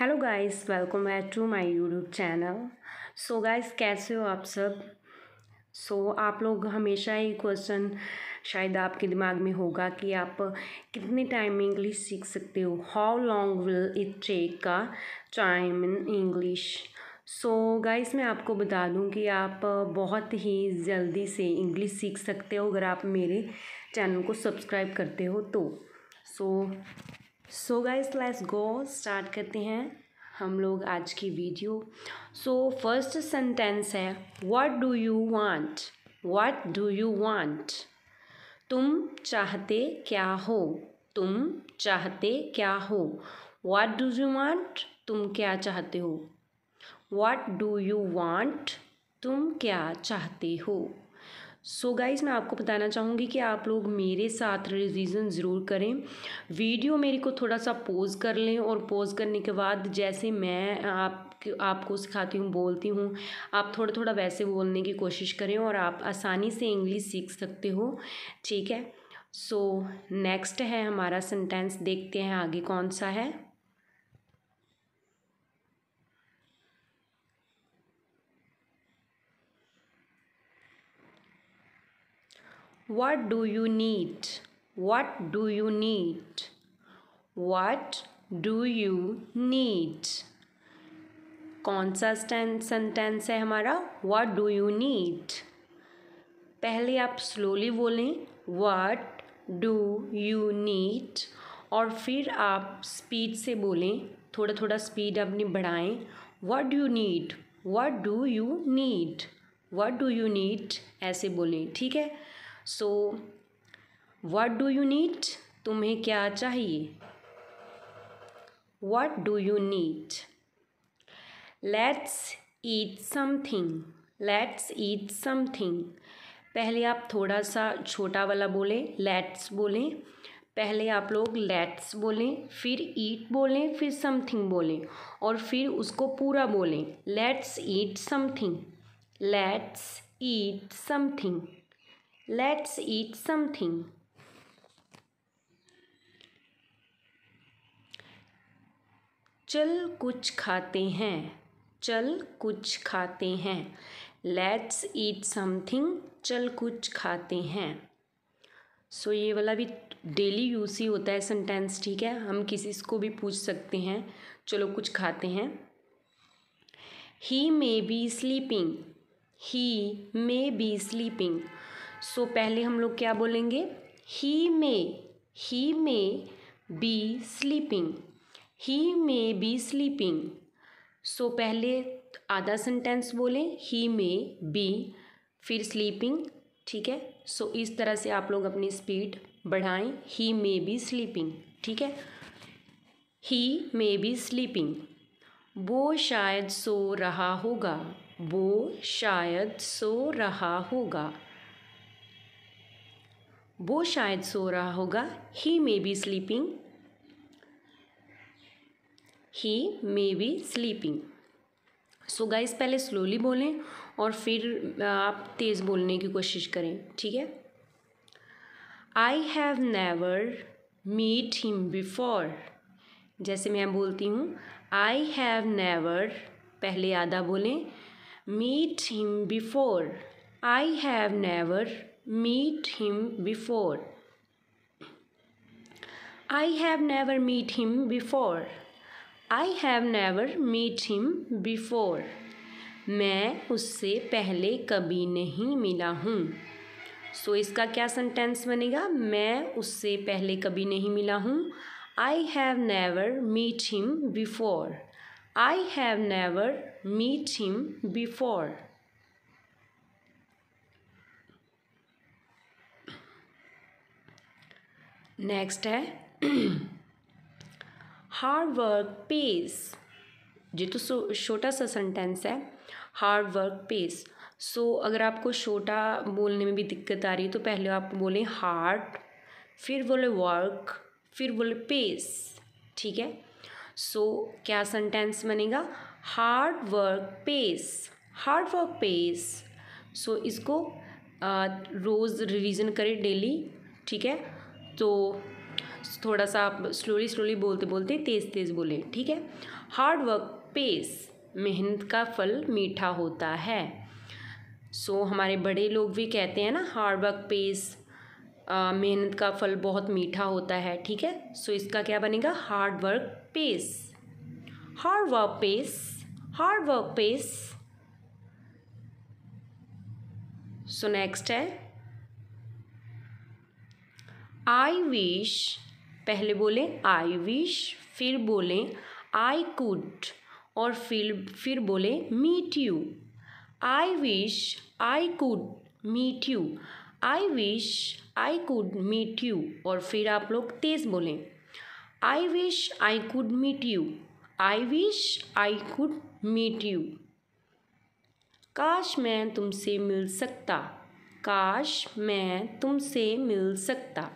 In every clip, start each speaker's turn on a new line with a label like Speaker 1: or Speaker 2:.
Speaker 1: Hello guys welcome back to my YouTube channel so guys कैसे हो आप सब सो so, आप लोग हमेशा ही क्वेश्चन शायद आपके दिमाग में होगा कि आप कितने टाइम में इंग्लिश सीख सकते हो how long will it take का time in English so guys मैं आपको बता दूं कि आप बहुत ही जल्दी से इंग्लिश सीख सकते हो अगर आप मेरे चैनल को सब्सक्राइब करते हो तो सो so, so guys let's go start करते हैं हम लोग आज की वीडियो सो फर्स्ट सेंटेंस है what do you want what do you want तुम चाहते क्या हो तुम चाहते क्या हो व्हाट डू यू वांट तुम क्या चाहते हो व्हाट डू यू वांट तुम क्या चाहते हो सो so गाइज़ मैं आपको बताना चाहूँगी कि आप लोग मेरे साथ रिविज़न ज़रूर करें वीडियो मेरे को थोड़ा सा पोज़ कर लें और पोज़ करने के बाद जैसे मैं आप आपको सिखाती हूँ बोलती हूँ आप थोड़ा थोड़ा वैसे बोलने की कोशिश करें और आप आसानी से इंग्लिश सीख सकते हो ठीक है सो so, नेक्स्ट है हमारा सेंटेंस देखते हैं आगे कौन सा है what do you need what do you need what do you need कौन सा सेंटेंस है हमारा वाट डू यू नीड पहले आप स्लोली बोलें वाट डू यू नीड और फिर आप स्पीड से बोलें थोड़ा थोड़ा स्पीड अपनी बढ़ाएं what do you need what do you need what do you need ऐसे बोलें ठीक है so what do you need तुम्हें क्या चाहिए what do you need let's eat something let's eat something पहले आप थोड़ा सा छोटा वाला बोले लेट्स बोलें पहले आप लोग लेट्स बोलें फिर ईट बोलें फिर समथिंग बोलें और फिर उसको पूरा बोलें let's eat something let's eat something let's eat something चल कुछ खाते हैं चल कुछ खाते हैं लेट्स ईट समथिंग चल कुछ खाते हैं सो so, ये वाला भी डेली यूज ही होता है सेंटेंस ठीक है हम किसी को भी पूछ सकते हैं चलो कुछ खाते हैं ही may be sleeping he may be sleeping so so, पहले हम लोग क्या बोलेंगे ही मे ही may be sleeping he may be sleeping so पहले आधा सेंटेंस बोलें ही मे बी फिर स्लीपिंग ठीक है सो so, इस तरह से आप लोग अपनी स्पीड बढ़ाएं ही मे बी स्लीपिंग ठीक है ही मे बी स्लीपिंग वो शायद सो रहा होगा वो शायद सो रहा होगा वो शायद सो रहा होगा ही may be sleeping he may be sleeping so guys पहले स्लोली बोलें और फिर आप तेज़ बोलने की कोशिश करें ठीक है I have never meet him before जैसे मैं बोलती हूँ आई हैव नेवर पहले आधा बोलें meet him before I have never meet him before. I have never met him before. I have never met him before. मैं उससे पहले कभी नहीं मिला हूँ सो so, इसका क्या सेंटेंस बनेगा मैं उससे पहले कभी नहीं मिला हूँ I have never meet him before I have never meet him before next है हार्ड वर्क पेस ये तो छोटा सा सेंटेंस है हार्ड वर्क पेस सो अगर आपको छोटा बोलने में भी दिक्कत आ रही है तो पहले आप बोलें हार्ड फिर बोले वर्क फिर बोले पेस ठीक है सो so, क्या सेंटेंस बनेगा hard work pace hard work pace सो इसको रोज़ रिवीजन करें डेली ठीक है तो थोड़ा सा आप स्लोली स्लोली बोलते बोलते तेज़ तेज़ बोलें ठीक है हार्ड वर्क पेस मेहनत का फल मीठा होता है सो so, हमारे बड़े लोग भी कहते हैं ना हार्ड वर्क पेस मेहनत का फल बहुत मीठा होता है ठीक है सो so, इसका क्या बनेगा hard work pace hard work pace hard work pace so next है आई विश पहले बोलें आई विश फिर बोलें आई कुड और फिर फिर बोले meet you I wish I could meet you I wish I could meet you और फिर आप लोग तेज़ बोलें I wish I could meet you I wish I could meet you काश मैं तुमसे मिल सकता काश मैं तुमसे मिल सकता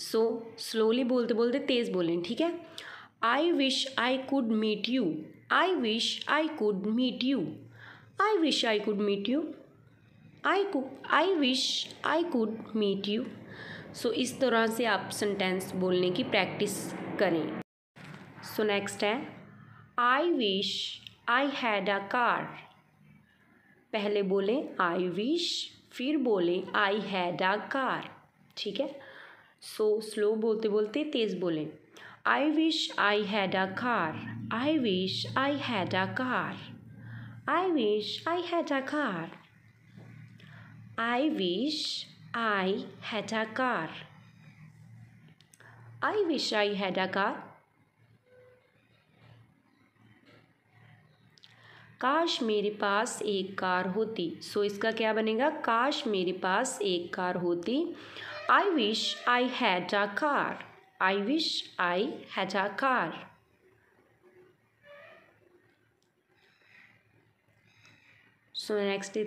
Speaker 1: सो स्लोली बोलते बोलते तेज़ बोलें ठीक है I wish I could meet you I wish I could meet you I wish I could meet you आई कु I wish I could meet you so इस तरह से आप सेंटेंस बोलने की प्रैक्टिस करें सो नेक्स्ट है I wish I had a car पहले बोले आई विश फिर बोले आई हैड अ कार ठीक है सो स्लो बोलते बोलते तेज़ बोलें I wish I had a car I wish I had a car I wish I had a car I wish I had a car I wish I had a car काश मेरे पास एक car होती सो so, इसका क्या बनेगा काश मेरे पास एक कार होती I wish I had a car. I wish I had a car. so next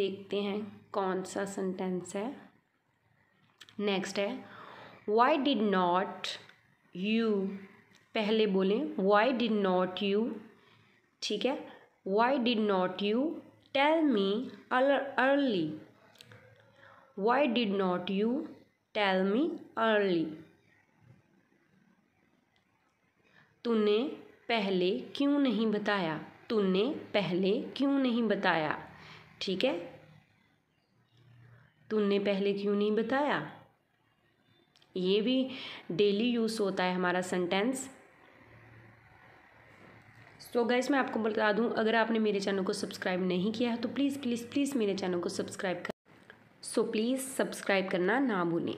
Speaker 1: देखते हैं कौन सा सेंटेंस है नेक्स्ट है वाई डिड नॉट यू पहले बोलें वाई डिड नॉट यू ठीक है why did not you tell me early why did not you tell me early तूने पहले क्यों नहीं बताया तूने पहले क्यों नहीं बताया ठीक है तूने पहले क्यों नहीं बताया ये भी डेली यूज़ होता है हमारा सेंटेंस सो so गाइस मैं आपको बता दूं अगर आपने मेरे चैनल को सब्सक्राइब नहीं किया है तो प्लीज़ प्लीज़ प्लीज़ मेरे चैनल को सब्सक्राइब कर सो प्लीज़ सब्सक्राइब करना ना भूलें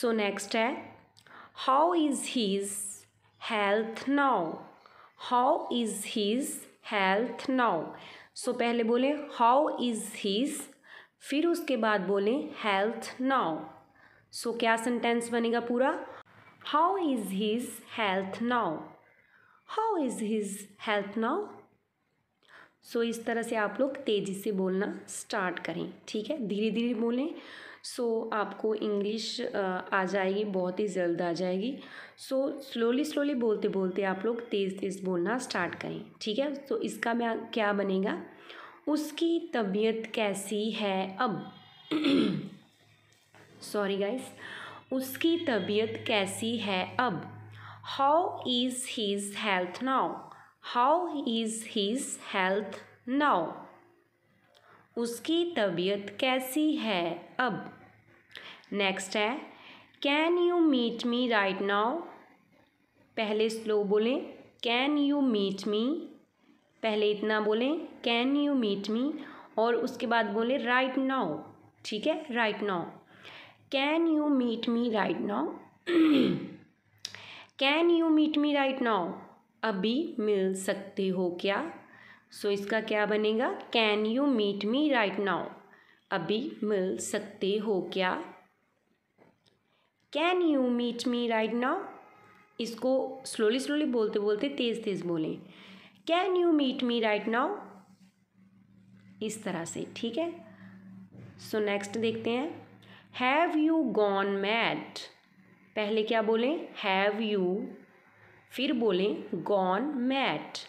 Speaker 1: सो नेक्स्ट है how is his health now how is his health now so पहले बोलें हाउ इज़ हीज़ फिर उसके बाद बोलें हेल्थ नाउ सो क्या सेंटेंस बनेगा पूरा how is his health now how is his health now so इस तरह से आप लोग तेज़ी से बोलना स्टार्ट करें ठीक है धीरे धीरे बोलें सो so, आपको इंग्लिश आ जाएगी बहुत ही जल्द आ जाएगी सो स्लोली स्लोली बोलते बोलते आप लोग तेज़ तेज़ बोलना स्टार्ट करें ठीक है तो so, इसका मैं क्या बनेगा उसकी तबीयत कैसी है अब सॉरी गाइस उसकी तबीयत कैसी है अब how is his health now how is his health now उसकी तबीयत कैसी है अब नेक्स्ट है can you meet me right now पहले स्लो बोलें कैन यू मीट मी पहले इतना बोलें कैन यू मीट मी और उसके बाद बोलें राइट नाउ ठीक है right now can you meet me right now can you meet me right now अभी मिल सकते हो क्या सो so, इसका क्या बनेगा can you meet me right now अभी मिल सकते हो क्या can you meet me right now इसको स्लोली स्लोली बोलते बोलते तेज़ तेज़ बोलें can you meet me right now इस तरह से ठीक है सो so, नेक्स्ट देखते हैं हैव यू गॉन मैड पहले क्या बोलें हैव यू फिर बोलें गॉन मैट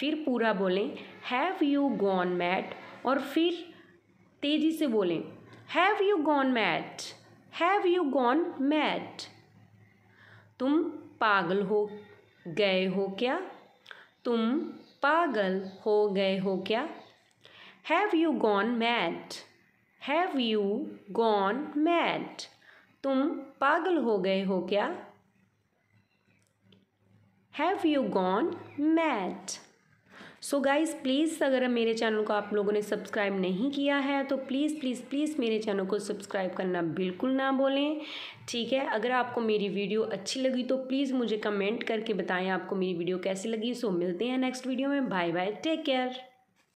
Speaker 1: फिर पूरा बोलें हैव यू गॉन मैट और फिर तेज़ी से बोलें have you gone mad have you gone mad तुम पागल हो गए हो क्या तुम पागल हो गए हो क्या have you gone mad have you gone mad तुम पागल हो गए हो क्या have you gone mad so guys please अगर मेरे चैनल को आप लोगों ने सब्सक्राइब नहीं किया है तो प्लीज़ प्लीज़ प्लीज़ मेरे चैनल को सब्सक्राइब करना बिल्कुल ना बोलें ठीक है अगर आपको मेरी वीडियो अच्छी लगी तो प्लीज़ मुझे कमेंट करके बताएं आपको मेरी वीडियो कैसी लगी सो मिलते हैं नेक्स्ट वीडियो में बाय बाय टेक केयर